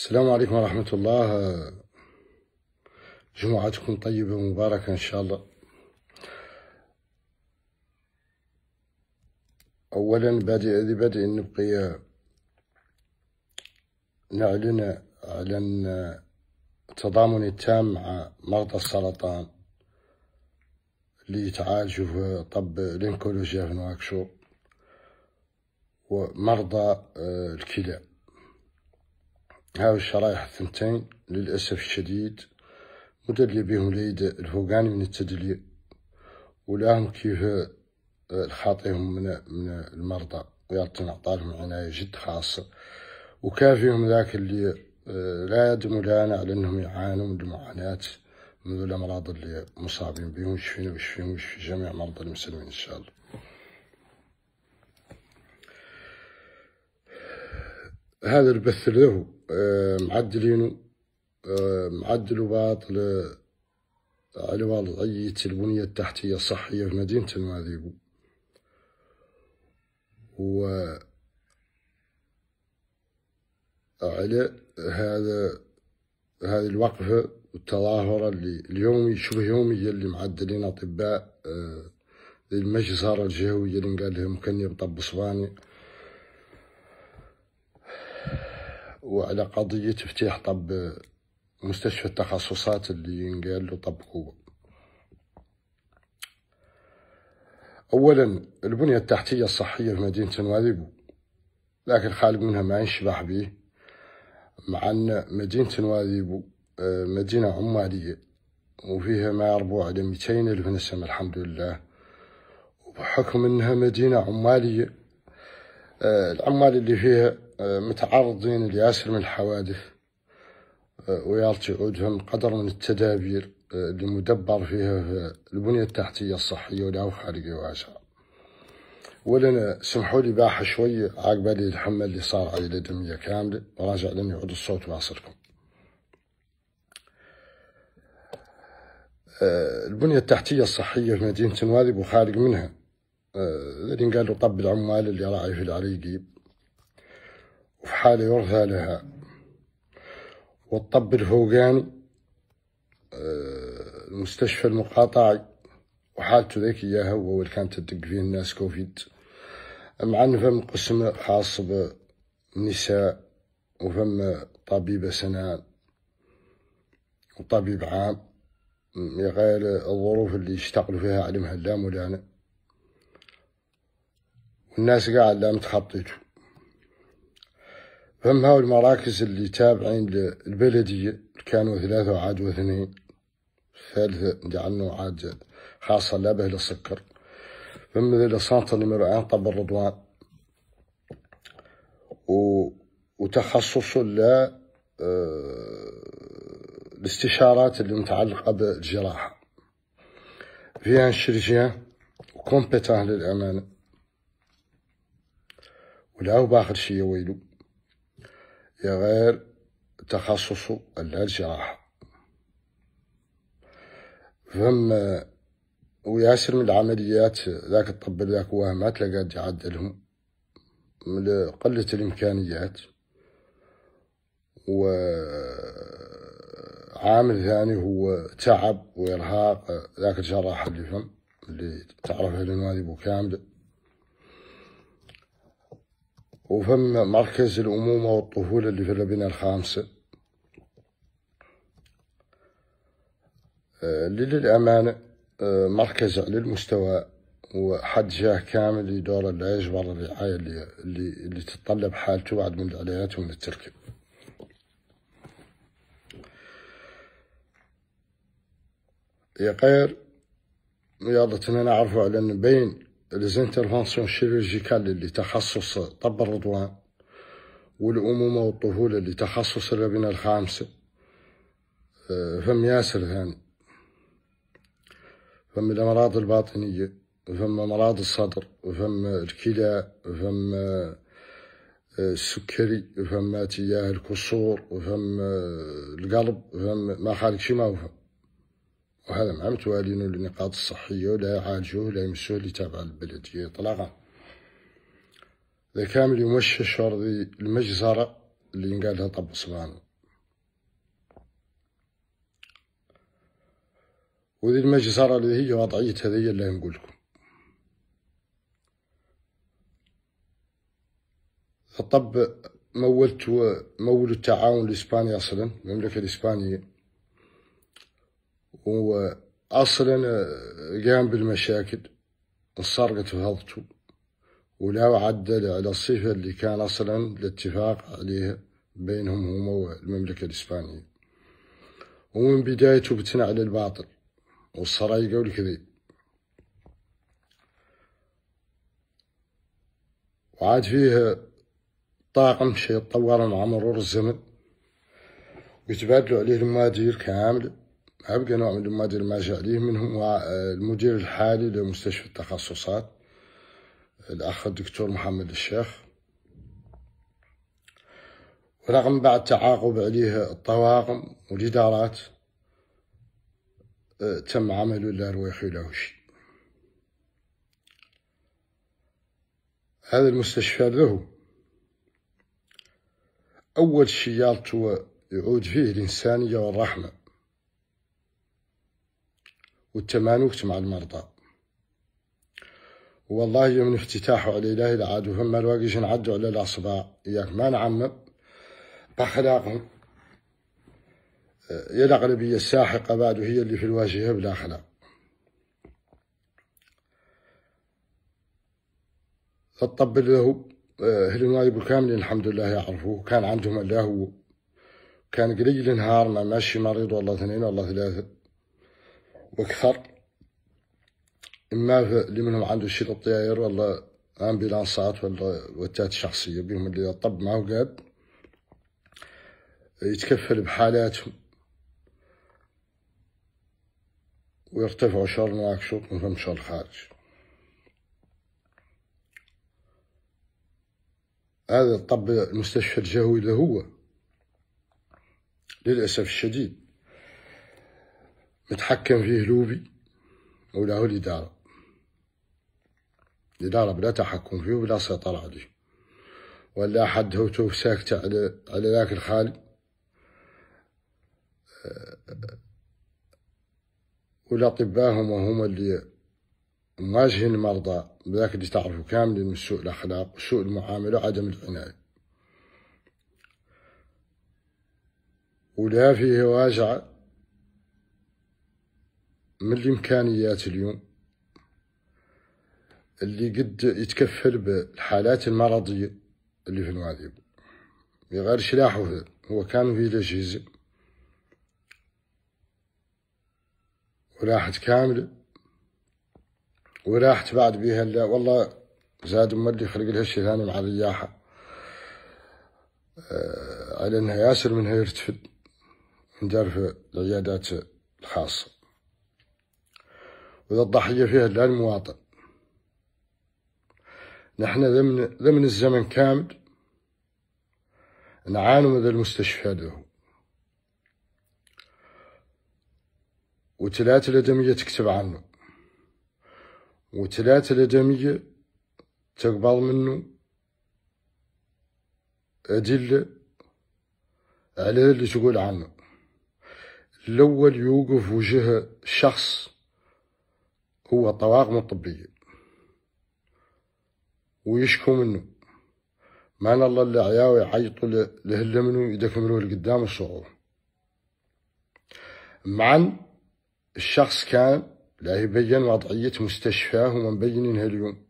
السلام عليكم ورحمة الله جمعتكم طيبة ومباركة إن شاء الله أولا بادئ ذي بادئ نبقي نعلن على التضامن التام مع مرضى السرطان اللي يتعالجوا في طب الانكولوجيا في نواكشو ومرضى آه، الكلى هاو الشرائح الثنتين للأسف الشديد مدلي بهم ليد الفوقاني من التدليل ولاهم كيف آه، الخاطيهم من من المرضى ويعطينا عطالهم عناية جد خاصة وكافيهم ذاك اللي آه، لا يدم لنا على انهم يعانوا من المعاناة من الامراض اللي مصابين بهم ويشفينا ويشفيهم ويشفي جميع مرضى المسلمين ان شاء الله هذا البث له معدلينو معدلوا بعض على وضعية البنية التحتية الصحية في مدينة الماديبو و على هذا هذه الوقفة والتظاهرة اللي اليومي شبه يومية اللي معدلين أطباء المجزرة الجهوية اللي قال لهم كني بطب صباني وعلى قضية افتتاح طب مستشفى التخصصات اللي ينقال له طب قوة أولا البنية التحتية الصحية في مدينة نواذيبو لكن خالد منها ما ينشبح به مع أن مدينة نواذيبو آه، مدينة عمالية وفيها ما يربو على ميتين ألف نسمة الحمد لله وبحكم أنها مدينة عمالية آه، العمال اللي فيها آه، متعرضين لياسر من الحوادث آه، ويارتي عودهم قدر من التدابير آه، لمدبر فيها البنية التحتية الصحية والأوخارية واسع ولنا سمحوا لي باحة شوية عقبالي الحمل اللي صار علي الدمية كاملة وراجع لن يعود الصوت واصلكم البنية التحتية الصحية في مدينة نواذب وخارج منها الذين قالوا طب العمال اللي راعي في العريقيب في حال يرثى لها والطب الفوقاني آه، المستشفى المقاطعي وحالته ذيك إياها هو اللي كانت تدق فيه الناس كوفيد مع أنه فم قسم خاص بالنساء وفم طبيب سنان وطبيب عام غير الظروف اللي يشتغلوا فيها علمها لا مولانا والناس قاعد لا متخطيتوا فما هاو المراكز اللي تابعين للبلدية كانوا ثلاثة وعاد واثنين ثالثة جعلنا عاد خاصة لا به للسكر فما ذي الأساطة اللي مرعان طب الرضوان و... وتخصصه ل آه، الاستشارات اللي متعلقة بالجراحة فيها الشرجيان وكومبيتان للأمانة ولا باخر شي ويلو غير تخصصه اللي الجراحة فهم وياسر من العمليات ذاك الطب ذاك هو ما تلقى يعدلهم من قلة الإمكانيات وعامل ثاني هو تعب وإرهاق ذاك الجراح اللي فهم اللي تعرفه الماضي بو كامل وفم مركز الأمومة والطفولة اللي في اللبنة الخامسة اللي آه، للأمانة آه، مركز على المستوى وحد جاه كامل يدور العيش يجبر الرعاية اللي, اللي, اللي تتطلب حالته بعد من العلايات ومن التركب يا غير رياضة أنا أعرفه على أن بين الانترفانسيون اللي تخصص طب الرضوان والأمومة والطفولة تخصص اللبنة الخامسة آه، فم ياسر هاني فم الأمراض الباطنية فم أمراض الصدر فم الكلى فم آه، السكري فم تياه الكسور فم آه، القلب فم ما حالك شي ما وفم وهذا ما متوالين للنقاط الصحية ولا يعالجوه ولا يمسوه اللي تابع البلدية إطلاقا ذا كامل يمشش ذي المجزرة اللي ينقالها طب صباني وذي المجزرة اللي هي وضعيتها ذي اللي نقولكم لكم الطب مولت مول التعاون الإسباني أصلا المملكة الإسبانية واصلا آه، قام بالمشاكل انسرقت فهضته ولا عدل على الصفة اللي كان أصلا الاتفاق عليها بينهم هما والمملكة الإسبانية ومن بدايته بتنا على الباطل والسرايقة والكذب وعاد فيه طاقم شيء تطور مع مرور الزمن ويتبادلوا عليه المادير كاملة أبقى نوع من المواد ماشي عليه منهم آه، المدير الحالي لمستشفى التخصصات الأخ الدكتور محمد الشيخ ورغم بعد تعاقب عليه الطواقم والإدارات آه، تم عمله لا رويحي له شيء هذا المستشفى له أول شيء يعود فيه الإنسانية والرحمة والتمانوكت مع المرضى والله يوم افتتاح على الله العاد وهم الواقيش نعدوا على الأصبع إياك ما نعمم بخلاقهم يا الأغلبية الساحقة بعد وهي اللي في الواجهة بلا أخلاق فالطب له أهل النايب كاملين الحمد لله يعرفوه كان عندهم الله كان قليل نهار ما ماشي مريض والله اثنين والله ثلاثة وكثر اما اللي منهم عنده شي طياير ولا امبيلانسات ولا وتات الشخصيه بهم اللي طب معه قاد يتكفل بحالاتهم ويرتفعوا شر نواكشوط من شر الخارج هذا الطب المستشفى الجهوي له هو للأسف الشديد متحكم فيه لوبي أو له الإدارة الإدارة بلا تحكم فيه وبلا سيطرة عليه ولا حد هو ساكتة على على ذاك الخالي والأطباء هما هما اللي مواجهين المرضى بذاك اللي تعرفوا كامل من سوء الأخلاق وسوء المعاملة وعدم العناية ولا فيه واجعة من الإمكانيات اليوم اللي قد يتكفل بالحالات المرضية اللي في المغرب بغير سلاحه هو كان في الأجهزة وراحت كاملة وراحت بعد بها لا والله زاد مولي خلق لها شي ثاني مع الرياحة آه، على انها ياسر منها يرتفد ندار في العيادات الخاصه وإذا الضحية فيها لا المواطن نحن ضمن ضمن الزمن كامل نعاني من المستشفى المستشفيات وثلاثة الأدمية تكتب عنه وثلاثة الأدمية تقبل منه أدلة على اللي تقول عنه الأول يوقف وجه شخص هو طواقم طبية ويشكو منه ما الله اللي عياو يعيطوا لهلا منه يدفملوه لقدام الصعوه معا الشخص كان لا يبين وضعية مستشفاه ومن بينين هاليوم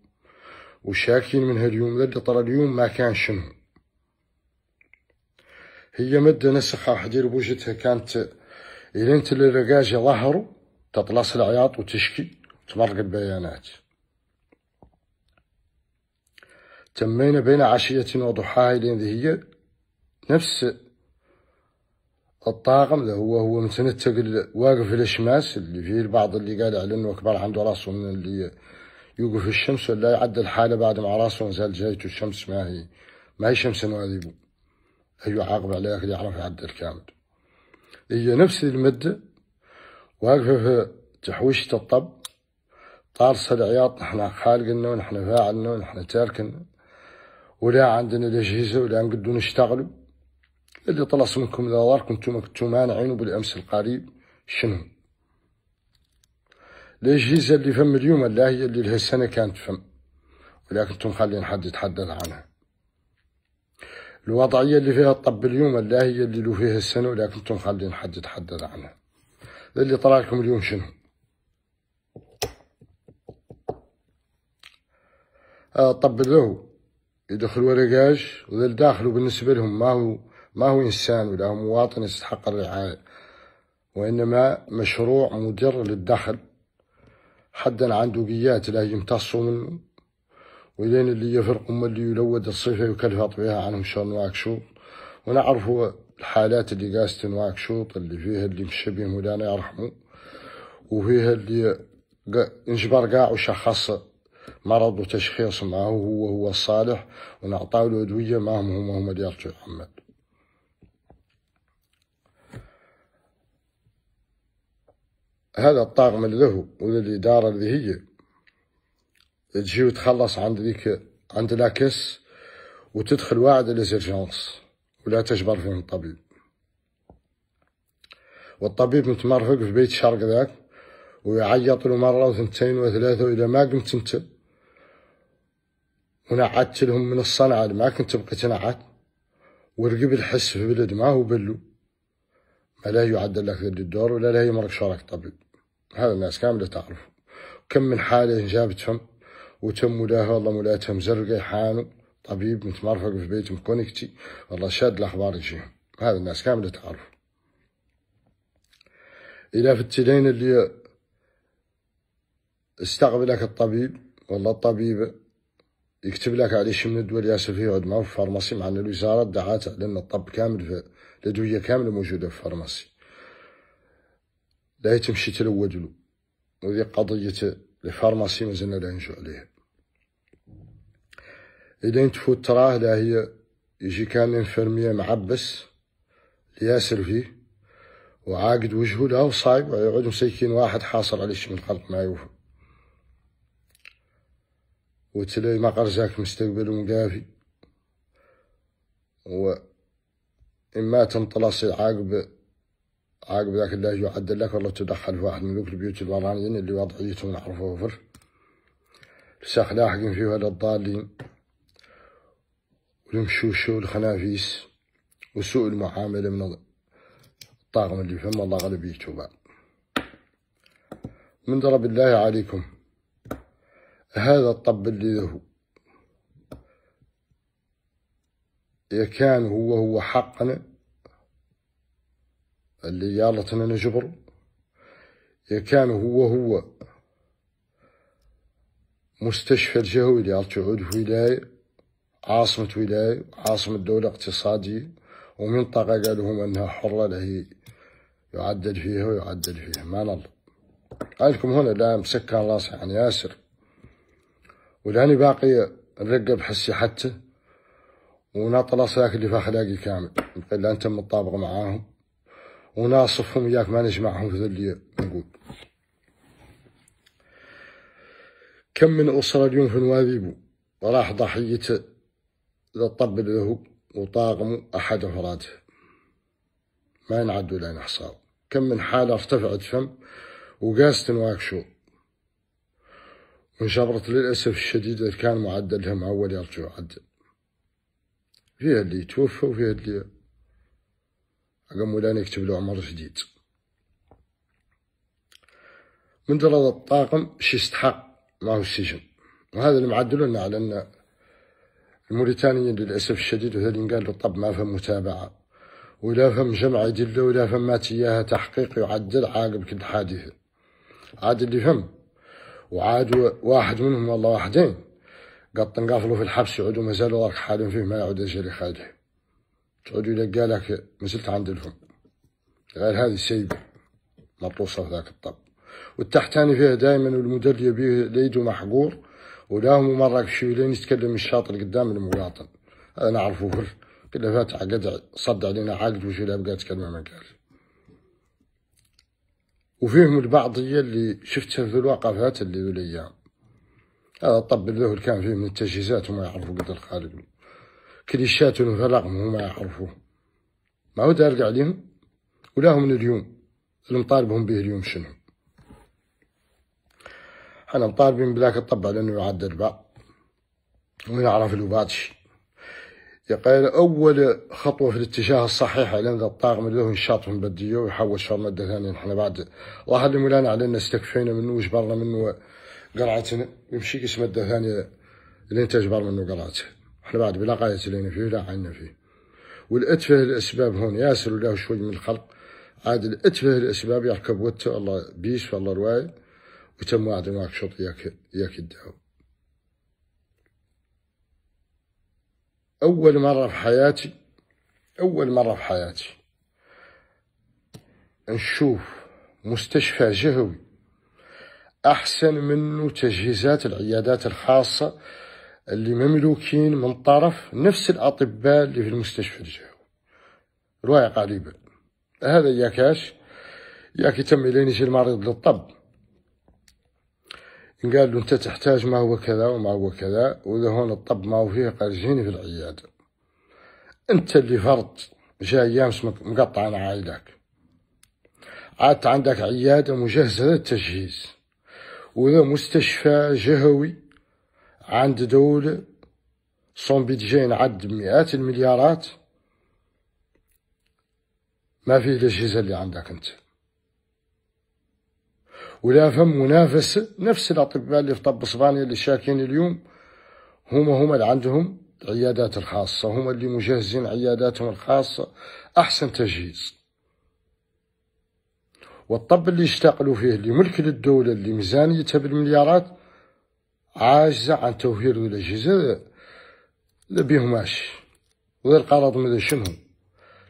وشاكين من هاليوم ذا اللي طلع اليوم ما كان شنو هي مدة نسخة حدير بوجتها كانت إلين اللي رقاجة ظهروا تطلس العياط وتشكي تمرق البيانات تمينا بين عشية وضحاها لين ذي هي نفس الطاقم اللي هو هو متنتق واقف الشماس اللي فيه البعض اللي قال على انه كبار عنده راسه من اللي يوقف الشمس ولا يعدل حاله بعد ما راسه نزل جايته الشمس ما هي ما هي شمس نواذبه هي عاقب عليها اللي يعرف يعدل كامل هي نفس المدة واقفة في تحويشة الطب طارس العياط نحن خالقنا ونحن فاعلنا ونحن تاركنا ولا عندنا الأجهزة ولا نقدو نشتغلو اللي طلص منكم داركم نتوما كنتو مانعين بالأمس القريب شنو الأجهزة اللي فم اليوم لا هي اللي لها سنة كانت فم ولكن انتم مخلين حد يتحدث عنها الوضعية اللي فيها الطب اليوم لا هي اللي له فيها السنة ولكن انتم مخلين حد يتحدث عنها اللي طلع لكم اليوم شنو طب له يدخل ورقاش وذل الداخل بالنسبة لهم ما هو ما هو إنسان ولا هو مواطن يستحق الرعاية وإنما مشروع مدر للدخل حدا عنده قيات لا يمتصوا منه وإذن اللي يفرق أم اللي يلود الصفة يكلفط بها عنهم شر نواكشوط ونعرفوا الحالات اللي قاست نواكشوط اللي فيها اللي مشبه مولانا يرحمه وفيها اللي انجبر قاع وشخصه مرض وتشخيص معه هو هو الصالح ونعطاه الأدوية معهم هم هم اللي يرجع محمد هذا الطاقم اللي له وللإدارة اللي هي تجي وتخلص عند ذيك عند لاكس وتدخل واعد ليزيرجونس ولا تجبر فيهم الطبيب والطبيب متمرفق في بيت الشرق ذاك ويعيط له مرة وثنتين وثلاثة وإذا ما قمت أنت ونعدت لهم من الصنعة اللي ما كنت بقيت تنعت ورقب الحس في بلد ما هو بلو ما لا يعدل لك ذي الدور ولا لا يمرك شارك طبيب هذا الناس كاملة تعرف كم من حالة جابتهم وتم مولاها والله مولاتهم زرقة يحانوا طبيب متمرفق في بيتهم كونكتي والله شاد الأخبار يجيهم هذا الناس كاملة تعرف إلى في التدين اللي استقبلك الطبيب والله الطبيبة يكتب لك على شي من الدواء ياسر فيه يقعد معه في الفارماسي مع ان الوزاره دعات على ان الطب كامل في الادويه كامله موجوده في الفارماسي لا يتمشي تلود له وذي قضيه الفارماسي مازلنا لا نجو عليها اذا تفوت تراه لا هي يجي كان انفرمية معبس ياسر فيه وعاقد وجهه له وصايب ويقعد مسيكين واحد حاصل عليه من خلق ما يوفق وتلاي ما قرزاك مستقبل مقافي و إما تنطلص عاقب عقب ذاك الله يعدل لك والله تدخل في واحد من ذوك البيوت الورانيين اللي وضعيتهم نعرفوه وفر لساح لاحقين فيه هذا الضالين والمشوشو والخنافيس وسوء المعاملة من الطاقم اللي فهم الله غالبيته بعد من ضرب الله عليكم هذا الطب اللي له يكان هو هو حقنا اللي يالتنا نجبر يكان هو هو مستشفى الجهوي اللي تعود ولاية عاصمة ولاية عاصمة دولة اقتصادية ومنطقة قالوا انها حرة لهي يعدل فيها ويعدل فيها ما نظر عندكم هنا لا مسكن راسي عن ياسر ولاني باقي الرقة بحسي حتى وناطر ذاك اللي في اخلاقي كامل لا انت متطابق معاهم وناصفهم اياك ما نجمعهم في اللي نقول كم من اسره اليوم في نواذيبو راح ضحيه الطب له وطاغموا احد افراده ما ينعدوا لا نحصار كم من حاله ارتفعت فم وقاست نواكشو وجبرت للأسف الشديد كان معدلهم أول يرجع عدل فيها اللي توفى وفيها اللي قاموا لان يكتب له عمر جديد من درجة الطاقم شي استحق هو السجن وهذا اللي معدلوا لنا على أن الموريتانيين للأسف الشديد قال له طب ما فهم متابعة ولا فهم جمع يدله ولا فهم مات إياها تحقيق يعدل عاقب كل حادثة عاد اللي فهم وعاد واحد منهم والله واحدين قط انقفلوا في الحبس يعودوا مازالوا راك حالين فيه ما يعود يجري حاجه تعود يلقى لك نزلت عند الفم غير هذه السيبه مطوصه في ذاك الطب والتحتاني فيها دائما والمدرية بيه ليدو محقور ولا هم مراكشي لين يتكلم الشاطر قدام المواطن هذا نعرفه كله قله فاتحة قدع صد علينا عقد لا بقى تكلمه ما قال وفيهم البعضية اللي شفتها في الوقفات اللي وليا هذا الطب اللي كان فيه من التجهيزات وما يعرفوا قد الخالق كليشات وفلاغهم وما يعرفوه ما هو دارق عليهم ولا من اليوم اللي به اليوم شنو أنا مطالبين بلاك الطب على انه يعدل بعض وما يعرف له بعض شي يقال اول خطوه في الاتجاه الصحيح على ذا الطاقم اللي هو نشاط من بديه ويحوش في ماده ثانيه نحن بعد الله اللي مولانا علينا استكفينا منه وجبرنا منه قرعتنا يمشي كيس ماده ثانيه اللي انت جبر منه قرعته احنا بعد بلا قايه لنا فيه لا عنا فيه والاتفه الاسباب هون ياسر له شوي من الخلق عاد الاتفه الاسباب يركب وته الله بيس والله رواي وتم وعد معك شوط ياك ياك الدعوه أول مرة في حياتي أول مرة في حياتي نشوف مستشفى جهوي أحسن منه تجهيزات العيادات الخاصة اللي مملوكين من طرف نفس الأطباء اللي في المستشفى الجهوي رواية قريبة هذا ياكاش ياكي تم لين يجي المريض للطب قال له أنت تحتاج ما هو كذا وما هو كذا وإذا هون الطب ما هو فيه جيني في العيادة أنت اللي فرض جاي يامس مقطع عن عائلك عادت عندك عيادة مجهزة للتجهيز واذا مستشفى جهوي عند دولة صون بيتجين عد مئات المليارات ما فيه الأجهزة اللي عندك أنت ولا فم منافس نفس الأطباء اللي في طب اسبانيا اللي شاكين اليوم هما هما اللي عندهم العيادات الخاصة هما اللي مجهزين عياداتهم الخاصة أحسن تجهيز والطب اللي يشتغلوا فيه اللي ملك للدولة اللي ميزانيتها بالمليارات عاجزة عن توفير الأجهزة لا بيهماش غير قرض ماذا شنو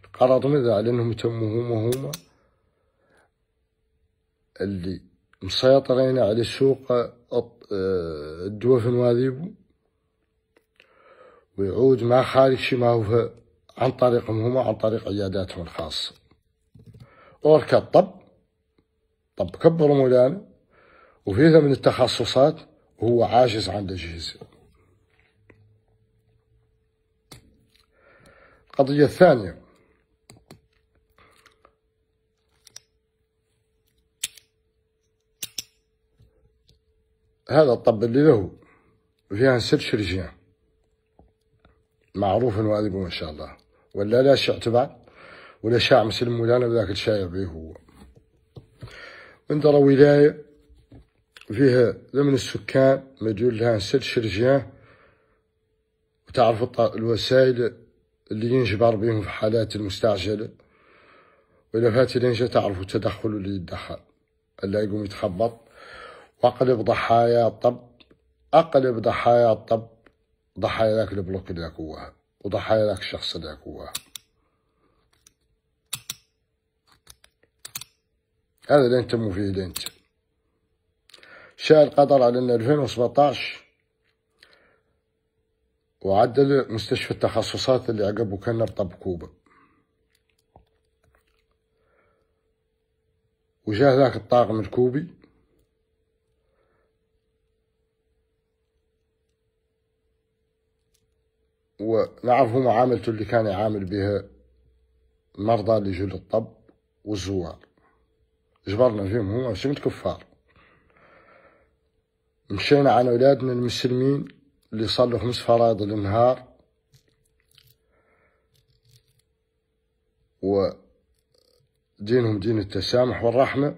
القرض ماذا على أنهم يتموا هما هما اللي مسيطرين على السوق آه، الدوافن وذيبو ويعود مع شي ما هو عن طريقهم هما عن طريق عياداتهم الخاصة أوركا الطب طب كبر مولانا وفيها من التخصصات هو عاجز عن الأجهزة القضية الثانية هذا الطب اللي له فيها ست شرجيان معروف وأدبه ما شاء الله ولا لا شعته تبع ولا شاع مسلم مولانا بذاك الشاعر به هو انت ولاية فيها ضمن السكان مديول لها ست شرجيان وتعرف الوسائل اللي ينجبر بهم في حالات المستعجلة وإلى فات تعرفوا التدخل اللي يدخل ألا يقوم يتخبط واقلب ضحايا الطب اقلب ضحايا الطب ضحايا ذاك البلوك اللي اكواه وضحايا ذاك الشخص اللي اكواه هذا اللي انت فيه انت شاء القدر على ان 2017 وعدل مستشفى التخصصات اللي عقب وكنا بطب كوبا وجاء ذاك الطاقم الكوبي ونعرف عاملته اللي كان يعامل بها المرضى اللي يجوا للطب والزوار جبرنا فيهم هما سمت كفار مشينا عن أولادنا المسلمين اللي صلوا خمس فرائض النهار ودينهم دين التسامح والرحمة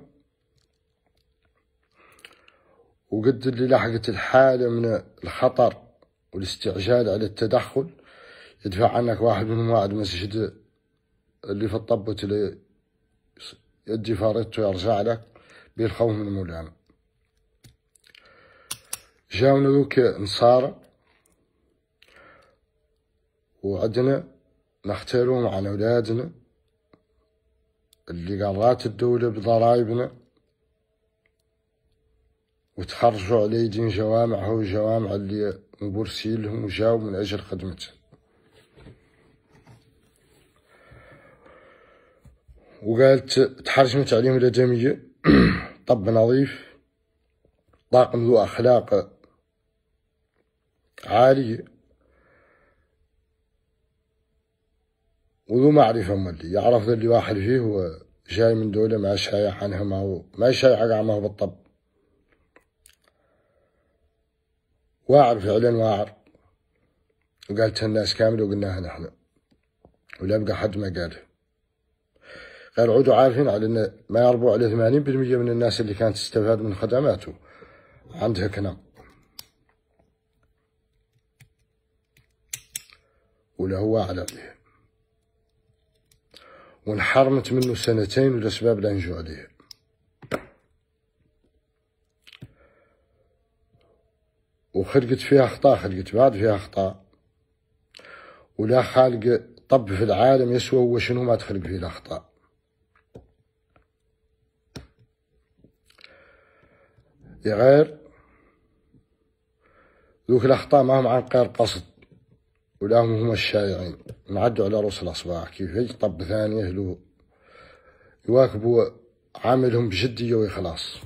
وقد اللي لحقت الحالة من الخطر والاستعجال على التدخل يدفع عنك واحد منهم واحد مسجد اللي في الطب اللي يدي فارته يرجع لك بالخوف من مولانا جاونا ذوك نصارى وعدنا نحتالهم عن أولادنا اللي قرات الدولة بضرائبنا وتخرجوا على يدين جوامعه وجوامع اللي لهم وجاو من أجل خدمتهم وقالت تحرجمت عليهم الأدمية طب نظيف طاقم ذو أخلاق عالية وذو معرفة مالي يعرف اللي واحد فيه هو جاي من دولة ما شايع عنها ما هو ما شايع عنها ما هو بالطب واعر فعلا واعر وقالتها الناس كاملة وقلناها نحن ولا بقى حد ما قالها غير عودوا عارفين على أن ما يربو على 80% من الناس اللي كانت تستفاد من خدماته عندها كنا ولا هو على بها وانحرمت منه سنتين لأسباب لا نجو عليها وخلقت فيها أخطاء خلقت بعد فيها أخطاء ولا خالق طب في العالم يسوى هو شنو ما تخلق فيه الأخطاء غير ذوك الأخطاء ما هم عن غير قصد ولا هم هم الشائعين نعدوا على رؤوس الأصبع كيف هيك طب ثاني يهلو يواكبوا عاملهم بجدية وإخلاص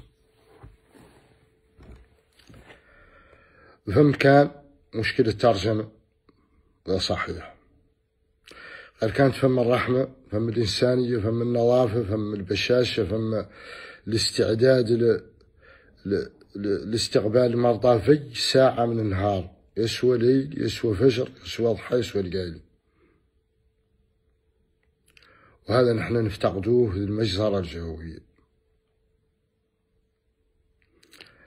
المهم كان مشكلة ترجمة لا صحيح غير كانت فم الرحمة فم الإنسانية فم النظافة فم البشاشة فم الاستعداد ل... ل... لاستقبال المرضى في ساعة من النهار يسوى ليل يسوى فجر يسوى ضحى يسوى القايل وهذا نحن نفتقدوه للمجزرة الجوية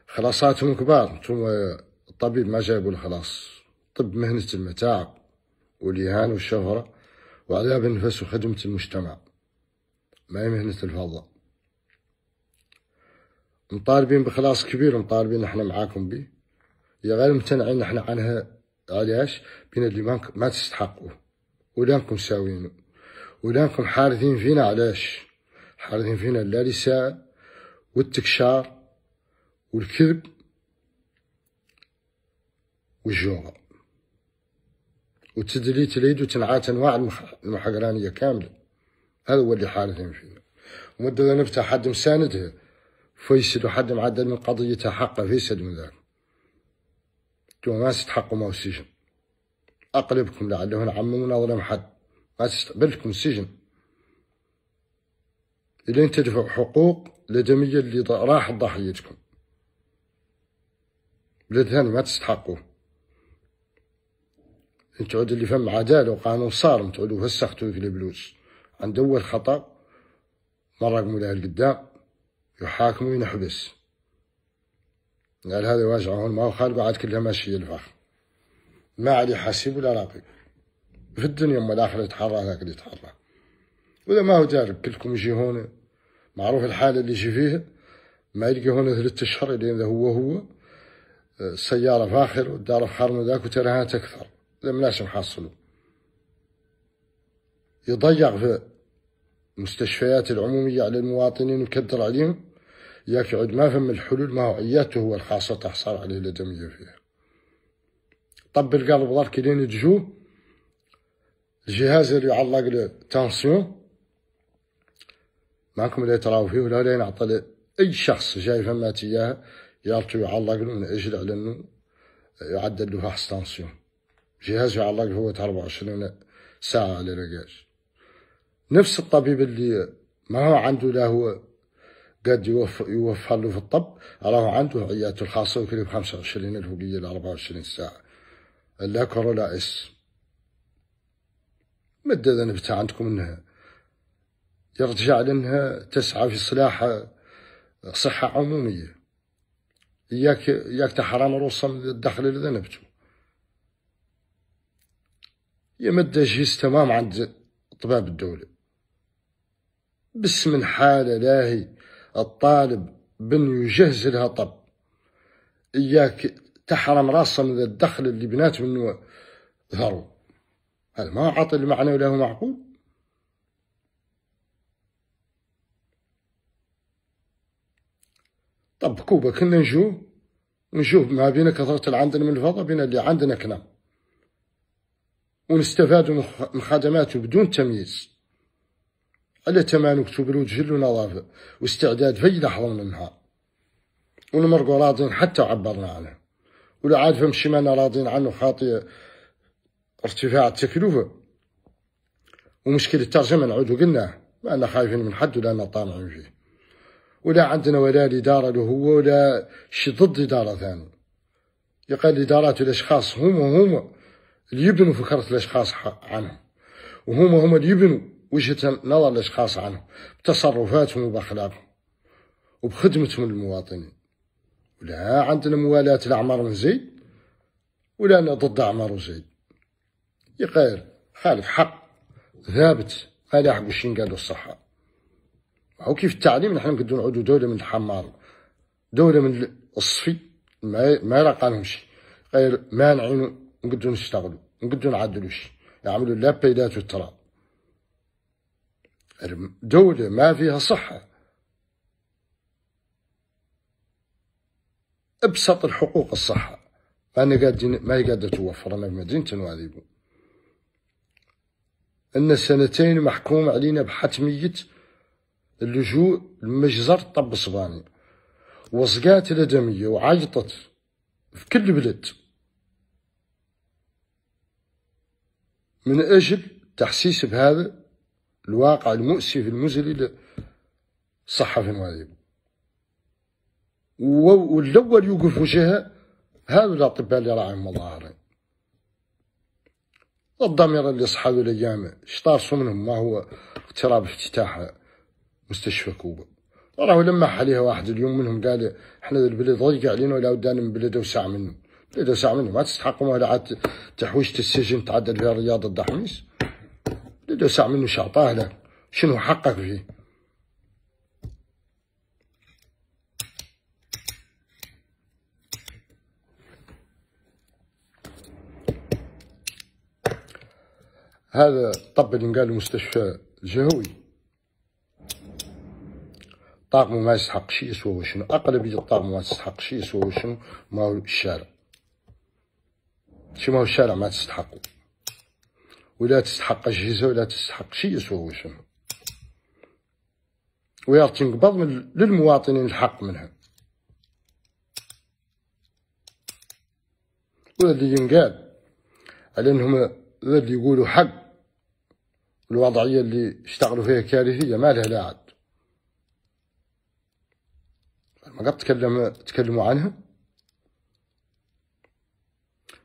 خلاصاتهم كبار انتم الطبيب ما جابوا خلاص طب مهنة المتاعب والإهانة والشهرة وعذاب النفس وخدمة المجتمع ما هي مهنة الفضاء مطالبين بخلاص كبير مطالبين احنا معاكم به يا غير ممتنعين نحن عنها علاش بين اللي ما, ما تستحقوه ولانكم ساويين ولانكم حارثين فينا علاش حارثين فينا لا رسالة والتكشار والكذب والجوغ وتدلي تليد وتنعات انواع المحقرانيه كامله هذا هو اللي حالتهم فيه ومدة نفتح حد مساندها فيسد وحد معدل من قضيتها حقه فيسد من ذلك انتوا ما تستحقوا ما السجن اقلبكم لعله نعممنا ظلم حد ما تستقبلكم السجن الين تدفع حقوق لدمية اللي راحت ضحيتكم بلاد ما تستحقوه تعود اللي فم عداله وقانون صار متعود فسختوا في البلوس عند اول خطا مرق مولاي القدام يحاكم وينحبس قال هذا واجعه هون ما هو خالق عاد كلها ماشية الفخ ما عليه حسيب ولا راقب في الدنيا ما الآخر يتحرى هذاك اللي يتحرى وإذا ما هو دارك كلكم يجي هون معروف الحالة اللي يجي فيها ما يلقى هون ثلاثة أشهر لأن هو هو السيارة آه، فاخر والدار فخر ذاك وترهات أكثر لمناش محصلو يضيع في المستشفيات العمومية على المواطنين ويكدر عليهم ياك يعود ما فهم الحلول ما هو عياته هو الخاصة تحصل عليه الأدمية فيها طب القلب ضرك لين تجو الجهاز اللي يعلق له تنسيون معكم اللي تراو فيه ولا لا عطل اي شخص جاي فما تياه يرجو يعلق له من اجل على انه يعدل له فحص تنسيون جهاز يعلق هو 24 ساعة على رجاج نفس الطبيب اللي ما هو عنده لا هو قد يوفر, يوفر له في الطب راهو عنده عيادته الخاصة يمكن ب 25 الفوقية ل 24 ساعة لا كورولا اس مدة نبتة عندكم انها يرجع لانها تسعى في صلاح صحة عمومية إياك إياك تحرم روسا من الدخل لذنبته يمد تجهيز تمام عند طباب الدولة بس من حالة لاهي الطالب بن يجهز لها طب إياك تحرم راسه من الدخل اللي بنات منه ثروا هذا ما عطى المعنى له معقول طب كوبا كنا نجوه نشوف ما بين كثرة اللي عندنا من الفضاء بين اللي عندنا كنا ونستفادوا من خدماته بدون تمييز على تمان وكتب جل ونظافة واستعداد في لحظة منها ونمرقوا راضين حتى عبرنا عنه ولا عاد فهم مانا راضين عنه خاطئ ارتفاع التكلفة ومشكلة الترجمة نعود قلناه ما أنا خايفين من حد ولا أنا طامعين فيه ولا عندنا ولا الإدارة له هو ولا شي ضد إدارة ثانية يقال الإدارات والأشخاص هم هم اللي يبنوا فكرة الأشخاص عنهم وهم هم اللي يبنوا وجهة نظر الأشخاص عنهم بتصرفاتهم وبأخلاقهم وبخدمتهم للمواطنين ولا عندنا موالاة لأعمارهم زيد ولا أنا ضد أعماره زيد يقال خالف حق ثابت ما حق وشين قالوا الصحة أو كيف التعليم نحن نقدر نعودوا دولة من الحمار دولة من الصفي ما ما رقى شيء غير مانعين نقدروا نشتغلوا نقدروا نعدلوا شي يعملوا بيدات والتراب دولة ما فيها صحة أبسط الحقوق الصحة ما قادرين ما قادرة توفر أنا في مدينة وعذيبو أن سنتين محكوم علينا بحتمية اللجوء لمجزر طب صباني وصقات الأدمية وعيطت في كل بلد من أجل تحسيس بهذا الواقع المؤسف المزري للصحة في المغرب والأول يوقف وجهها هذو الأطباء اللي راعيهم مظاهرين الضمير اللي ذو الأيام شطار منهم ما هو اقتراب افتتاح مستشفى كوبا راهو لمح عليها واحد اليوم منهم قال احنا البلد ضيق علينا ولا ودانا من بلده وساعة منه ساعه منهم ما تستحق عاد تحويشة السجن تعدل فيها رياض الدحميس ساعه منه شاطاه له شنو حقك فيه هذا الطب اللي قال مستشفى الجهوي طاقمه ما يستحق شيء يسوى شنو اقلبيه الطاقم ما يستحق شيء يسوى شنو ما هو الشارع شما الشارع ما تستحقو ولا تستحق اجهزه ولا تستحق شي يسوى شنو ويا تنقبض من للمواطنين الحق منها ولا اللي ينقال على انهم اللي يقولوا حق الوضعيه اللي اشتغلوا فيها كارثيه ما لها لا عد ما قد تكلم تكلموا عنها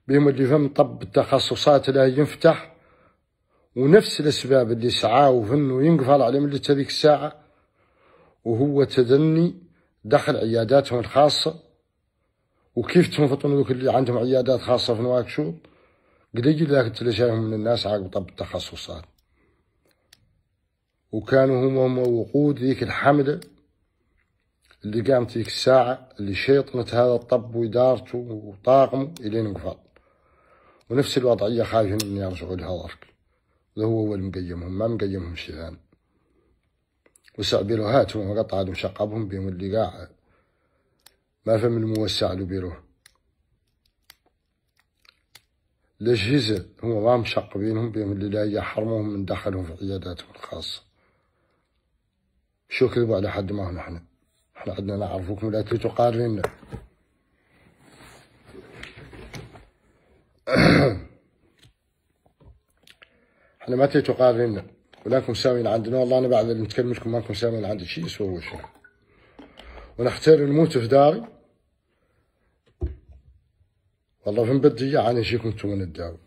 بهم اللي فهم طب التخصصات لا ينفتح ونفس الأسباب اللي سعاه في وينقفل ينقفل على ملة هذيك الساعة وهو تدني دخل عياداتهم الخاصة وكيف تنفطن ذوك اللي عندهم عيادات خاصة في نواكشوط قليل لكن اللي شايفهم من الناس عقب طب التخصصات وكانوا هم وقود ذيك الحملة اللي قامت ذيك الساعة اللي شيطنت هذا الطب وإدارته وطاقمه إلين انقفل ونفس الوضعية خايفين من يرجعوا لها اللي هو هو اللي مقيمهم ما مقيمهم شيئان وسعبي له هاتهم وقطع له شقبهم بهم اللي قاع ما فهم الموسع اللي بيروه الأجهزة هم ما مشقبينهم بهم اللي لا يحرموهم من دخلهم في عياداتهم الخاصة شو كذبوا على حد ما هو نحن احنا عندنا نعرفكم لا تجوا قارننا احنا ما تيتوا قارننا ولاكم سامين عندنا والله انا بعد نتكلم نتكلمكم ماكم سامين عندي شيء يسوى وشو ونختار نموت في داري والله فين بدي اياه عاني يجيكم انتم من الدار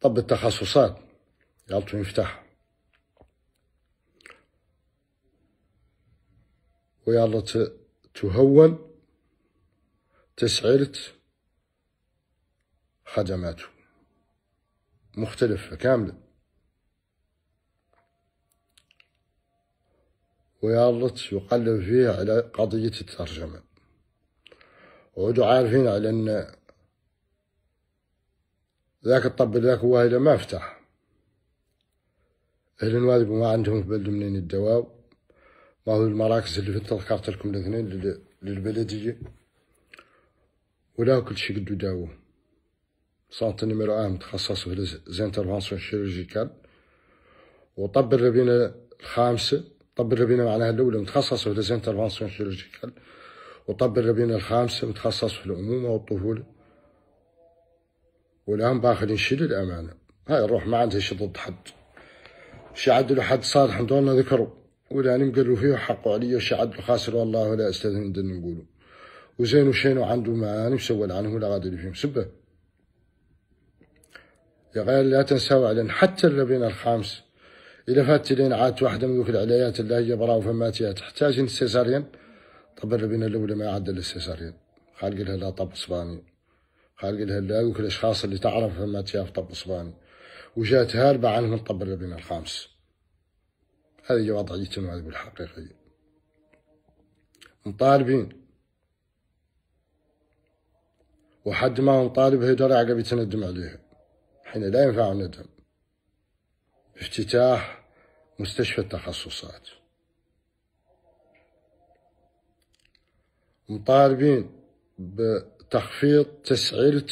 طب التخصصات يالتو يفتح ويالله تهون تسعيرة خدماته مختلفة كاملة ويالت يقلب فيه على قضية الترجمة وعدوا عارفين على أن ذاك الطب ذاك وايلة ما فتح أهل الوالد ما عندهم في بلد منين الدواء ما هو المراكز اللي ذكرت لكم الاثنين للبلدية ولا كل شيء قدو داوه سنتر نمرو ان متخصص في الانترفونسيون شيرجيكال وطب الربينة الخامسة طب الربينة معناها الأولى متخصص في الانترفونسيون شيرجيكال وطب الربينة الخامسة متخصص في الأمومة والطفولة والآن باخذ نشيل الأمانة هاي الروح ما عندها شي ضد حد شي عدلوا حد صالح دورنا ذكروا ولا نمقلوا فيه حقوا علي وشي عدلوا خاسر والله لا استاذن نقولوا وزين وشينو عنده ما مسول عنه ولا غادي يجي مسبه يا غير لا تنساو على حتى الربين الخامس إذا فات لين عادت واحدة من ذوك العلايات اللي هي براو فماتية تحتاج للسيساريان طب الربين الأولى ما عدى للسيساريان خالق لها لا طب اسباني خالق لها لا ذوك الأشخاص اللي تعرف فماتية في طب اسباني وجات هاربة عنهم طب الربين الخامس هذه وضعيتنا هذه بالحقيقة مطالبين وحد ما نطالب هيدول عقب يتندم عليها حين لا ينفع الندم افتتاح مستشفى التخصصات مطالبين بتخفيض تسعيرة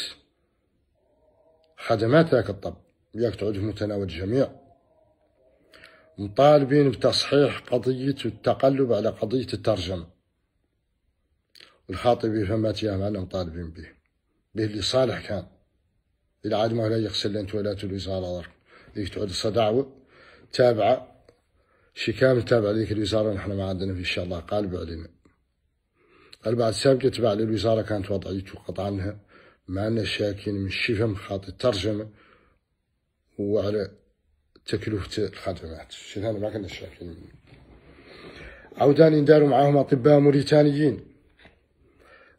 خدمات ذاك الطب ياك تعود في متناول الجميع مطالبين بتصحيح قضية التقلب على قضية الترجمة والخاطبي فما تيام أنا مطالبين به اللي صالح كان العالم لا يغسل لأنت ولاة الوزارة ضرب ذيك تعود دعوة تابعة شي كامل تابع لذيك الوزارة نحن ما عندنا إن شاء الله قالب علينا البعض السابقة تبع للوزارة كانت وضعيته عنها ما لنا شاكين من من خاطر الترجمة وعلى تكلفة الخدمات شنو ما كنا شاكين منه عوداني نداروا معاهم أطباء موريتانيين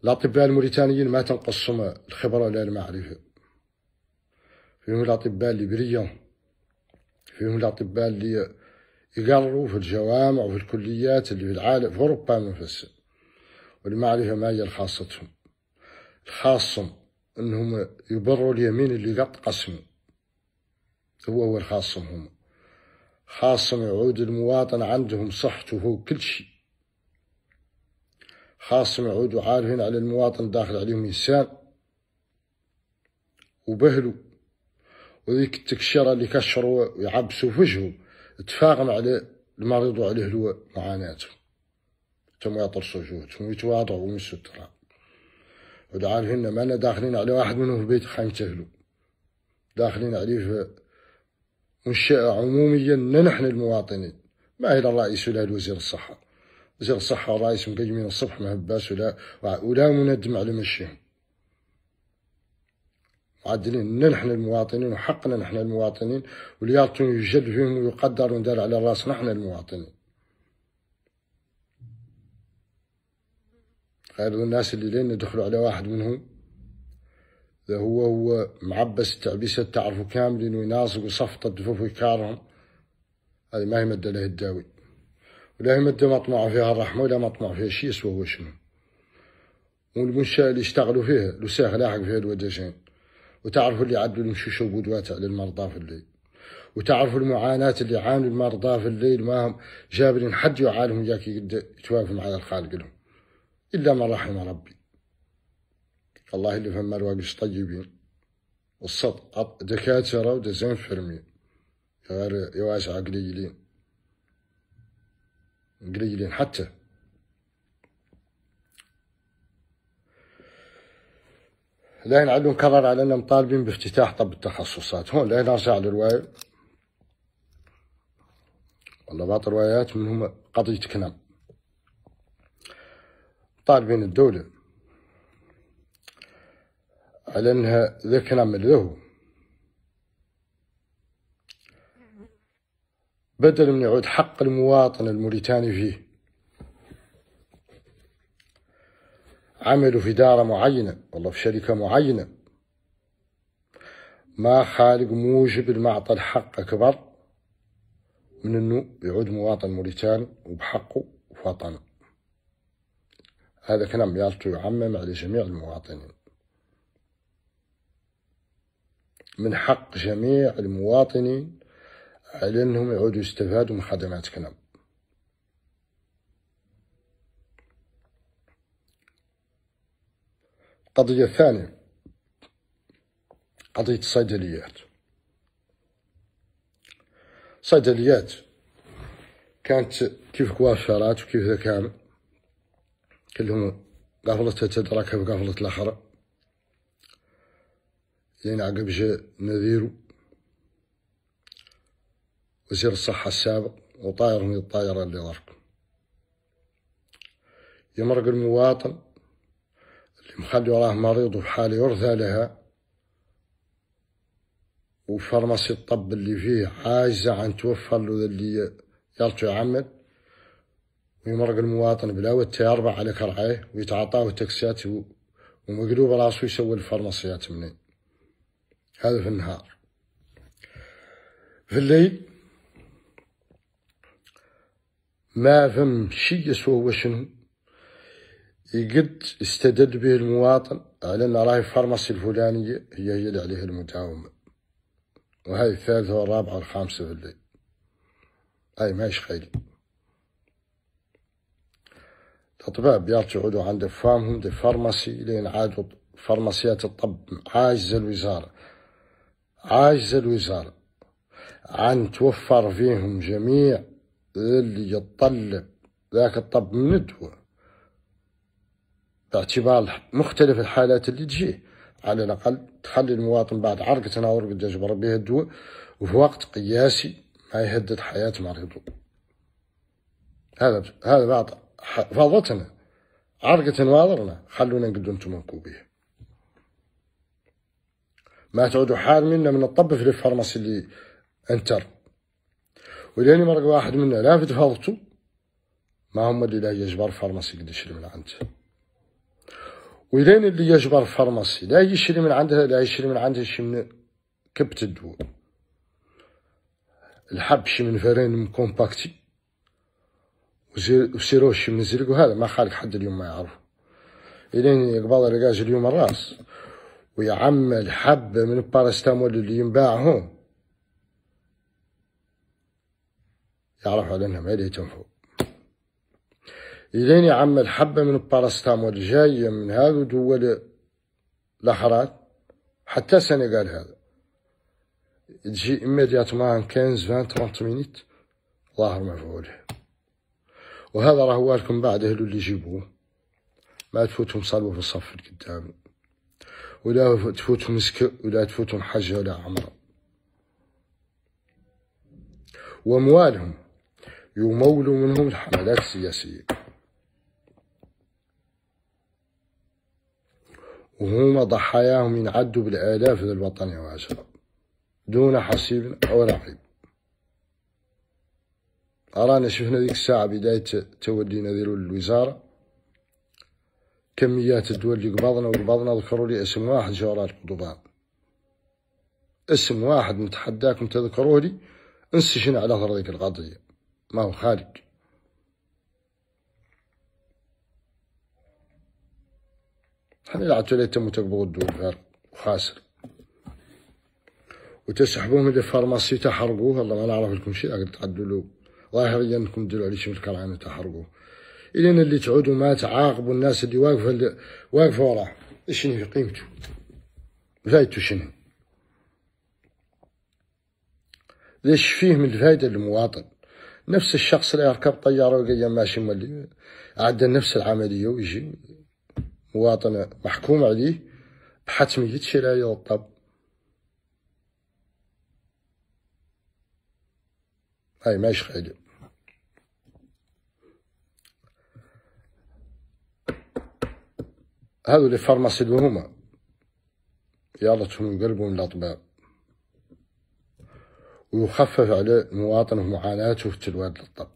الأطباء الموريتانيين ما تنقصهم الخبرة ولا المعرفة فيهم الأطباء اللي بريان فيهم الأطباء اللي يقروا في الجوامع وفي الكليات اللي في العالم في أوروبا منفسة والمعرفة ما هي لخاصتهم الخاصهم أنهم يبروا اليمين اللي قط قسمه هو هو الخاصهم هم خاصهم يعود المواطن عندهم صحته كل شيء خاصهم يعودوا عارفين على المواطن داخل عليهم يسان وبهلوا وذيك التكشيرة اللي كشروا ويعبسوا في وجهه تفاقم على المريض وعليه الهواء معاناته تم يطرسوا جوتهم ويتواضعوا ويمسوا التراب ودا عارفين ما أنا داخلين على واحد منهم في بيت خيمته داخلين عليه في منشأة عموميا نحن المواطنين ما إلى الرئيس ولا الوزير الصحة زير الصحة رايس مقيمين الصبح مع عباس ولا ولا مندم على مشيهم معدلين نحن المواطنين وحقنا نحن المواطنين واليارتون يجل فيهم ويقدر وندار على راسنا نحن المواطنين غير الناس اللي لين ندخلوا على واحد منهم هو هو معبس التعبيسة تعرفوا كاملين ويناصق وصفطة الدفوف ويكارهم هذه ما هي مدة له الداوي لا يمد مطمع فيها الرحمة ولا مطمع فيها شيء يسوى هو شنو والمنشأة اللي اشتغلوا فيها لساخ لاحق فيها الودجين وتعرفوا اللي عدوا المشوشة وبدوات على المرضى في الليل وتعرفوا المعاناة اللي عانوا المرضى في الليل ما هم جابرين حد يعالهم ياك يتوافهم على الخالق لهم إلا من رحم ربي الله اللي فما الواقش طيبين والصدق دكاترة ودزين فرمين غير يواسع قليلين قليلين حتى لين عندهم نكرر على انهم مطالبين بافتتاح طب التخصصات هون لين ارجع للرواية والله بعض الروايات منهم قضية كنب طالبين الدولة على أنها ذا كنب له بدل من يعود حق المواطن الموريتاني فيه عملوا في دارة معينة والله في شركة معينة ما خالق موجب المعطى الحق أكبر من أنه يعود مواطن موريتاني وبحقه وطنه هذا كلام يالتو يعمم على جميع المواطنين من حق جميع المواطنين على انهم يعودوا يستفادوا من خدمات كنب القضية الثانية قضية الصيدليات صيدليات كانت كيف كوافرات وكيف ذا كامل كلهم قفلة تدركها بقفلة الأخرى يعني لين عقب جا نذيرو وزير الصحة السابق وطائر من الطائرة اللي ضرب يمرق المواطن اللي مخلي وراه مريض وحال يرثى لها وفرمسي الطب اللي فيه عاجزة عن توفر له اللي يرجع يعمل ويمرق المواطن بلا وتا يربع على كرعيه ويتعطاه تكسات ومقلوب راسه يسوي الفرماسيات منين هذا في النهار في الليل ما فهم شي يسوى هو شنو يقد استدد به المواطن على أن راهي فارماسي الفلانية هي هي اللي عليها المداومة وهاي الثالثة والرابعة والخامسة في الليل هاي ماهيش خيلي الأطباء بيرجعوا عند فامهم دي فارماسي لين عادوا فارماسيات الطب عاجزة الوزارة عاجزة الوزارة عن توفر فيهم جميع اللي يتطلب ذاك الطب من الدواء باعتبار مختلف الحالات اللي تجيه على الأقل تخلي المواطن بعد عرق تناول قد يجبر به الدواء وفي وقت قياسي ما يهدد حياة مريضه هذا هذا بعض فضتنا عرقة نواظرنا خلونا نقدو انتم به ما تعودوا حال منا من الطب في الفارماسي اللي انتر ولاني مرق واحد منا لافت هضته ما هم اللي لا يجبر فارماسي قد يشري من عنده ولين اللي يجبر فارماسي لا يشري من عنده لا يشري من عنده شي من كبت الدواء الحب شي من فرين كومباكتي وسيرو شي من زرق وهذا ما خالق حد اليوم ما يعرف الين يقبض الرجاج اليوم الراس ويعمل حبه من البارستامول اللي ينباع هون يعرف على انها ما تنفو اذا يا عم الحبة من الباراستامول جاية من هذو دول الأحرار حتى السنغال هذا تجي إميدياتمان 15 20 30 مينيت ظاهر مفعول وهذا راه لكم بعد أهلو اللي يجيبوه ما تفوتهم صلبة في الصف القدامي ولا تفوتهم مسك ولا تفوتهم حجة ولا عمرة وموالهم يمولوا منهم الحملات السياسية وهما ضحاياهم ينعدوا بالآلاف ذو الوطن وعشرة دون حسيب أو رقيب أرانا شفنا ذيك الساعة بداية تولينا ذي الوزارة كميات الدول اللي قبضنا وقبضنا ذكروا لي اسم واحد جورال قضبان اسم واحد نتحداكم تذكروه لي انسجن على ذلك ذيك القضية ما هو خارج هنلعبوا ليه تم تقبض الدول غير وخاسر وتسحبوه من الفارماسي تحرقوه والله ما نعرف لكم شيء اقدر تعدوا له ظاهريا انكم دلوا من الكرامه تحرقوه الين اللي تعودوا ما تعاقبوا الناس اللي واقفه اللي واقفه وراه ايش هي قيمته فايدته شنو ليش فيه من الفايده للمواطن نفس الشخص اللي يركب طيارة ويلقى ماشي مولي عنده نفس العملية ويجي مواطن محكوم عليه بحتمية شراء يرقب هاي ماشي يشغل هذو اللي فارماسي هما يالتهم قلبهم الأطباء ويخفف على في معاناته في تلواد الطب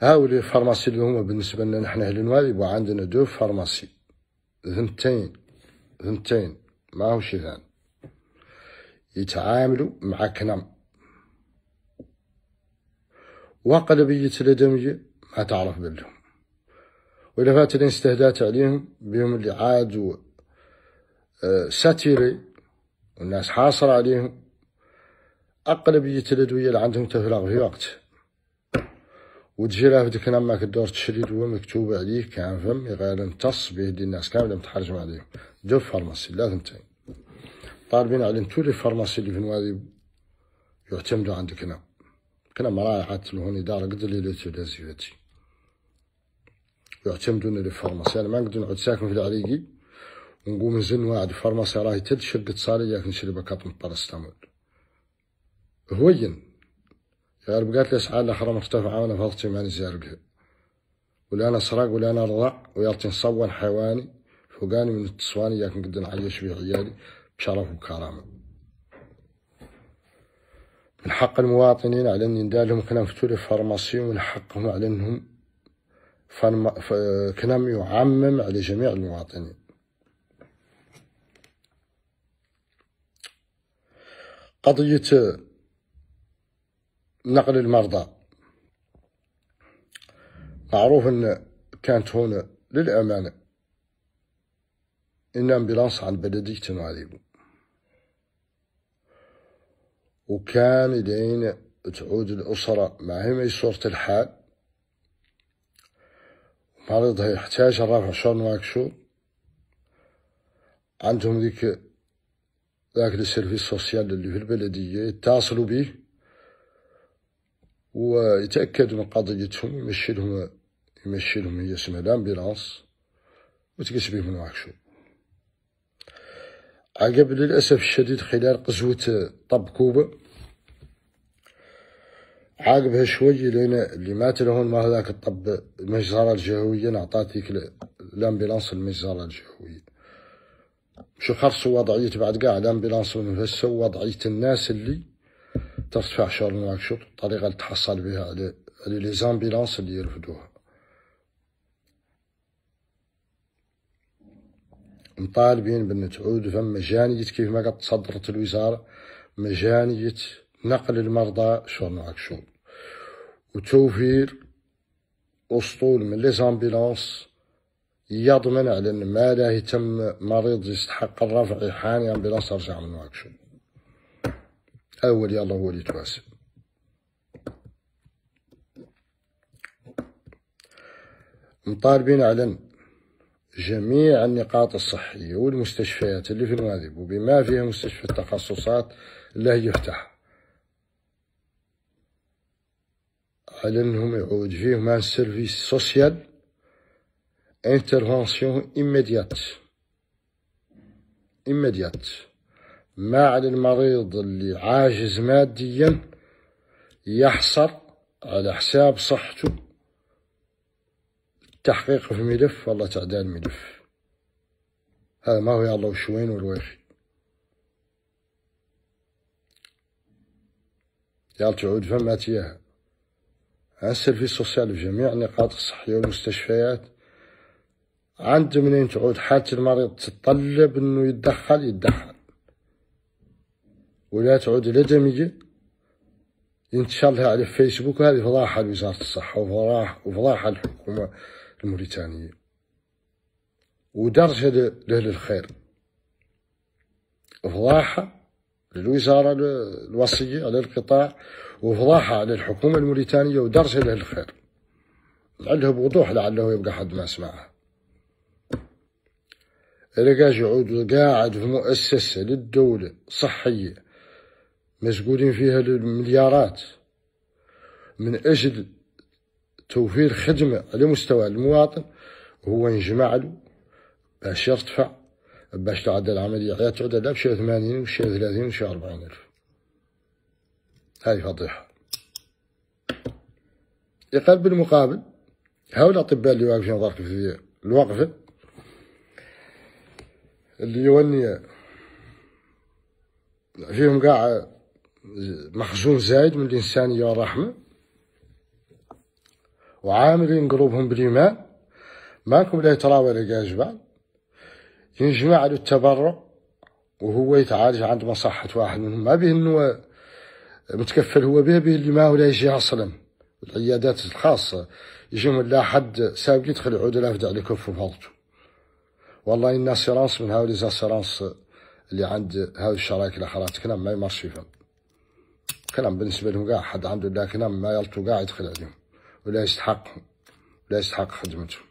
هاو لي فارماسي اللي هما بالنسبه لنا نحن اهل نوادي يبقى عندنا دو فارماسي ذنتين ثنتين ماهوش ذان يتعاملوا مع كنم وقلبية الأدمية ما تعرف بلهم وإلا فات الاستهدات عليهم بهم اللي عادوا آه، ساتيري والناس حاصرة عليهم اقلبيه الأدوية اللي عندهم تفرغ في وقت وتجي لها في ديك نعم ماك الدور تشري دواء مكتوب عليه كان فمي غير نتص به دي الناس كاملة متحرجم عليهم دو فارماسي لا ثنتين طالبين على انتو لي فارماسي اللي في نوادي يعتمدوا عند نعم. كنا كنا مرايحة لهون دار قد اللي لتو لازيفتي يعتمدون لي فارماسي انا ما نقدر نعود ساكن في العريقي ونقوم نزن واحد فارماسي راهي تد شقة صالي ياك نشري بكات من بارستامول هوين يا رب قالت لي اسعى حرم مرتفعة وانا فضتي ماني زارقها ولا انا سراق ولا انا رضع ويا نصون حيواني فوقاني من التصواني ياك نقدر نعيش في عيالي بشرف وكرامة من حق المواطنين على ان ندالهم كلام فتولي فارماسي ومن حقهم على انهم فارما... ف... كلام يعمم على جميع المواطنين قضية نقل المرضى معروف أن كانت هنا للأمانة إن أمبيلانس عن بلديتنا عليكم وكان لين تعود الأسرة معهم صورة الحال مريضها يحتاج الرافع شلون ماكشور عندهم ذيك ذاك السيرفيس سوسيال اللي في البلدية يتصلوا به ويتأكد من قضيتهم يمشي لهم يمشي لهم هي اسمها لامبيلانس وتقيس بهم نواكشو عقب للأسف الشديد خلال قزوة طب كوبا عاقبها شوي لأن اللي مات لهون ما هذاك الطب المجزرة الجهوية نعطات ذيك الأمبيلانس المجزرة الجهوية شو خرصوا وضعية بعد قاع الأمبيلانس من وضعية الناس اللي ترتفع شعر نواكشوط الطريقة اللي تحصل بها على لي زامبيلانس اللي يرفدوها مطالبين بأن تعود فم مجانية كيف ما قد صدرت الوزارة مجانية نقل المرضى شعر نواكشوط وتوفير أسطول من لي زامبيلانس يضمن على أن ما لا يتم مريض يستحق الرفع يحاني أمبيلانس ترجع من نواكشوط أولي الله هو اللي يتواسب مطالبين على جميع النقاط الصحية والمستشفيات اللي في المغرب وبما فيها مستشفى التخصصات له يفتح على انهم يعود فيهم ان سيرفيس سوسيال انترفونسيون ايميديات ايميديات ما المريض اللي عاجز ماديا يحصل على حساب صحته التحقيق في ملف والله تعدال ملف هذا ما هو يا الله وشوين والويخي يا تعود فما تياها السيرفيس سوسيال في جميع النقاط الصحية والمستشفيات عند منين تعود حالة المريض تتطلب انه يتدخل يتدخل ولا تعود لا دمجة ينتشر لها على فيسبوك هذه فضاحة لوزارة الصحة وفضاحة وفضاحة للحكومه الموريتانية ودرجة لأهل الخير فضاحة للوزارة الوصية على القطاع وفضاحة على الحكومة الموريتانية ودرجة لأهل الخير لعله بوضوح لعله يبقى حد ما سمعها رجاج يعود قاعد في مؤسسة للدولة صحية مشغولين فيها المليارات من أجل توفير خدمة على مستوى المواطن هو نجمع له باش يرتفع باش تعدى العملية عاد تعدى لا بشهر 80 وشهر 30 وشهر 40 ألف هاي فضيحة يقال بالمقابل هؤلاء الأطباء اللي واقفين ضرك في الوقفة اللي يوني فيهم قاع مخزون زايد من الإنسانية والرحمة وعاملين قلوبهم بالإيمان ماكم لا يتراوى لقاج جبال ينجمع على التبرع وهو يتعالج عند مصحة واحد منهم ما به أنه متكفل هو به به اللي ما هو لا يجي أصلا العيادات الخاصة يجيهم لا حد سابق يدخل يعود لا على كفه بفضته والله إن سيرانس من هاولي لي سيرانس اللي عند هاو الشراكة الأخرات كلام ما يمرش فيهم كلام بالنسبة لهم قاع حد عنده لا كلام ما يلطو قاع يدخل عليهم ولا يستحقهم ولا يستحق خدمتهم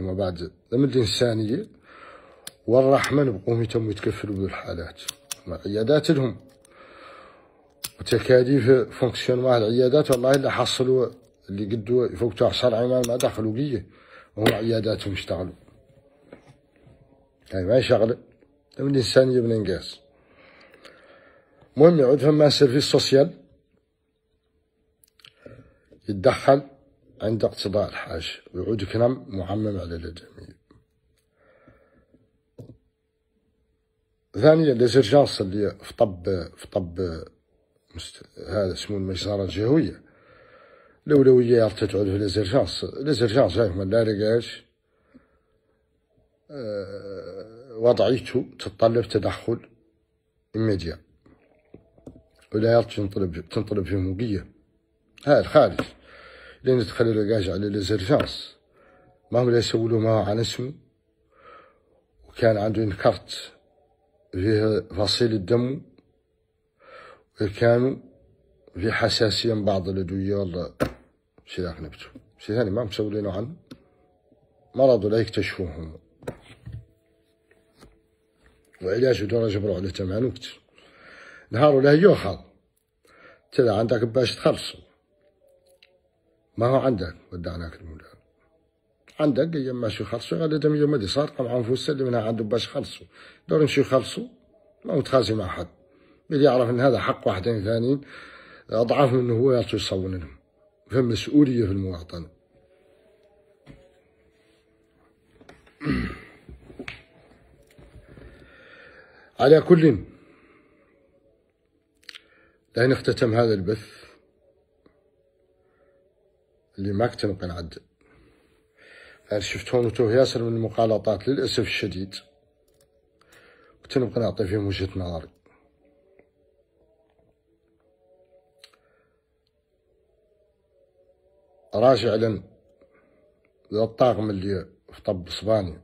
هما بعد لما الإنسانية والرحمة نبقوهم يتم يتكفلوا بالحالات عيادات لهم وتكاليف فونكسيون مع العيادات والله إلا حصلوا اللي قدوا يفوتوا عشر عمال ما دخلوا قية وهم عياداتهم يشتغلوا هاي يعني ما يشغل لما الإنسانية بننقاس المهم يعود فما سيرفيس سوسيال يتدخل عند اقتضاء الحاج ويعود كلام معمم على الجميع ثانيا ليزيرجانس اللي في طب في طب مست... هذا اسمه المجزره الجهويه الاولويه عرفت تعود في ليزيرجانس ليزيرجانس هاي من لا لقاش آه، وضعيته تتطلب تدخل ايميديا ولايات تنطلب تنطلب فيهم وقية هذا الخارج لين يدخل الرجاج على ليزيرجانس ما هم لا يسولو ما عن اسمه وكان عنده انكارت فيه فصيل الدم وكانوا في حساسية من بعض الأدوية والله شي ذاك نبتو شي ثاني ما مسولينه عنه مرضوا لا يكتشفوهم وعلاجه درجة برعلة مع نكتر نهار ولا يوخر تلا عندك باش تخلصوا ما هو عندك ودعناك المولى عندك ما شو خلصوا غادي لهم يوم دي صار مع أنفسها اللي منها عندو باش خلصوا دور نمشيو خلصوا ما متخازي مع حد اللي يعرف ان هذا حق واحدين ثانيين اضعف منه هو يعطي يصون لهم فمسؤولية في المواطن على كل لين اختتم هذا البث اللي ما كنت نبقى نعدل يعني شفت هون وتوه ياسر من المقالطات للأسف الشديد كنت نبقى نعطي فيهم وجهة نظري راجع لن للطاقم اللي في طب اسبانيا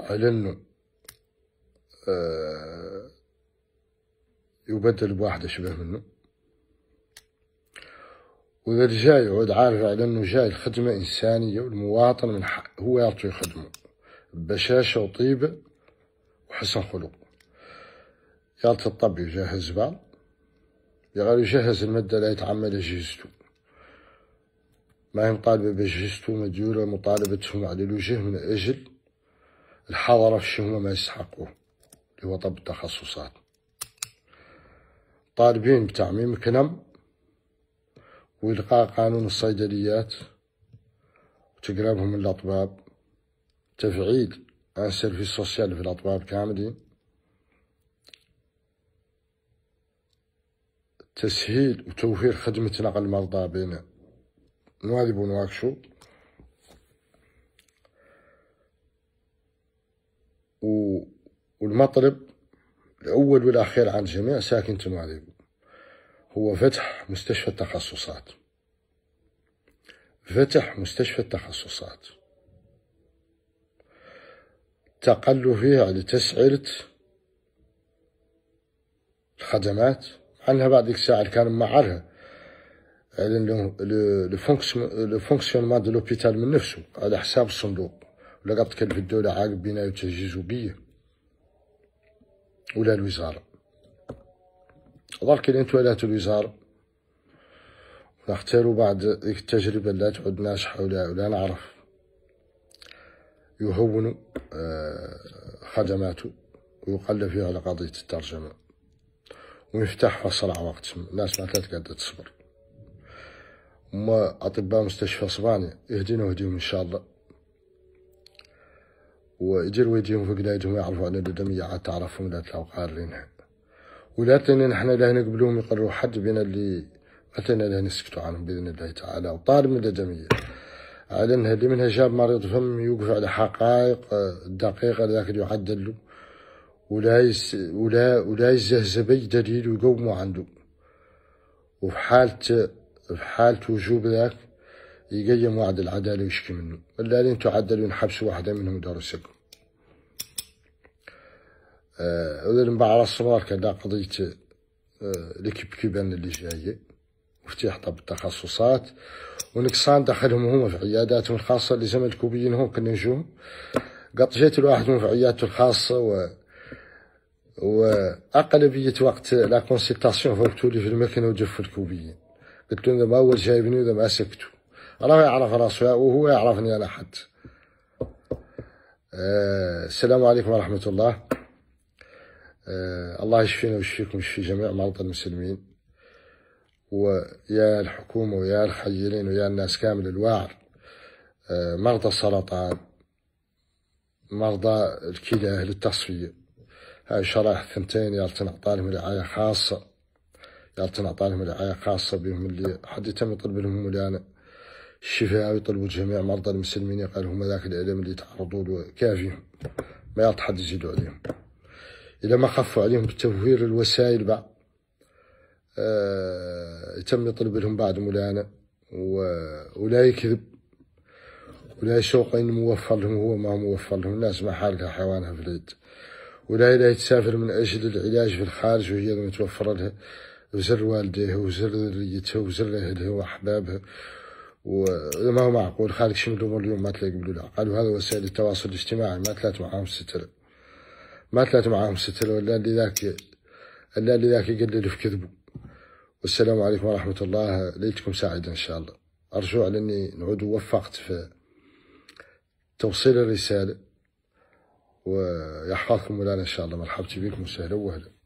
على انه آه، يبدل بواحد شبه منه وإذا جاي يعود عارف على أنه جاي لخدمة إنسانية والمواطن من حق هو يعطي يخدمه بشاشة وطيبة وحسن خلق يعطي الطب يجهز بعض يغير يجهز المادة لا يتعمل أجهزته ما هي مطالبة بأجهزته مديولة مطالبتهم على الوجه من أجل الحضرة في شيء هما ما يستحقوه اللي هو طب التخصصات طالبين بتعميم كنم وإلقاء قانون الصيدليات وتقربهم من الأطباب تفعيل عن سيرفيس السوسيال في الأطباب كاملين تسهيل وتوفير خدمة نقل المرضى بين نواذب و... والمطلب الأول والأخير عن جميع ساكن نواذب هو فتح مستشفى التخصصات فتح مستشفى التخصصات تقلوا فيه على تسعيرة الخدمات عنها بعد الساعة ساعة كان معرها الفونكسيونمون دو لوبيتال من نفسه على حساب الصندوق ولا قد تكلف الدولة عاقب بناء وتجهيزه بيه ولا الوزارة ظل انتو لا اليسار نختاروا بعد ديك التجربة لا تعود ناجحة ولا ولا نعرف يهون آه، خدماته ويقل فيها على قضية الترجمة ويفتح على وقت الناس ما كانت قاعدة تصبر وما أطباء مستشفى اسبانيا يهدينا ويهديهم إن شاء الله ويدير ويديهم في قلايدهم يعرفوا أن الدمية عاد تعرفهم لا تلاقوا قارينها ولا تاني نحنا لا نقبلوهم يقروا حد بين اللي مثلا لا نسكتوا عنهم باذن الله تعالى وطالب من الجميع على ان اللي منها شاب مريض فم يوقف على حقائق دقيقه ذاك يعدل ولا يس ولا ولا يزهزه باي دليل ويقوموا عنده وفي حالة في حالة وجوب ذاك يقيم وعد العدالة ويشكي منه الذين تعدلوا ينحبسوا واحدة منهم دار السجن هذا آه، باع على الصبار كان قضية آه، لكب كيبان اللي جاية مفتاح طب التخصصات ونقصان دخلهم هما في عياداتهم الخاصة اللي زمن الكوبيين هم كنا نجوم قط جيت لواحد في عيادته الخاصة و وأغلبية وقت لا كونسلتاسيون فوتوا لي في المكنة وجف الكوبيين قلت له ما أول جايبني وإذا ما سكتو راه يعرف راسه وهو يعرفني أنا حد آه، السلام عليكم ورحمة الله آه، الله يشفينا ويشفيكم ويشفي جميع مرضى المسلمين ويا الحكومة ويا الخيرين ويا الناس كامل الواعر آه، مرضى السرطان مرضى الكلى للتصفية هاي شرائح الثنتين يالتنا تنعطالهم رعاية خاصة يالتنا تنعطالهم رعاية خاصة بهم اللي حد يتم يطلب لهم مولانا الشفاء ويطلبوا جميع مرضى المسلمين يقال هم ذاك العلم اللي يتعرضوا له كافيهم ما يطحد حد يزيدوا عليهم إذا ما خفوا عليهم بتوفير الوسائل بعد أه تم يطلب لهم بعد ملانة ولا يكذب ولا يشوق إن موفر لهم هو ما موفر لهم الناس ما حالها حيوانها في اليد ولا إلا تسافر من أجل العلاج في الخارج وهي توفر لها وزر والديها وزر ذريتها وزر أهلها وأحبابها وما هو معقول خالك شنو الأمور اليوم ما تلاقي لا قالوا هذا وسائل التواصل الاجتماعي ما تلات معاهم ستر ما طلعت معاهم ستة الا اللي ذاك الا اللي ذاك يقلل في كذبه والسلام عليكم ورحمة الله ليتكم سعيدة إن شاء الله أرجو على أني نعود وفقت في توصيل الرسالة ويحفظكم ولا إن شاء الله مرحبتي بكم وسهلا وهلا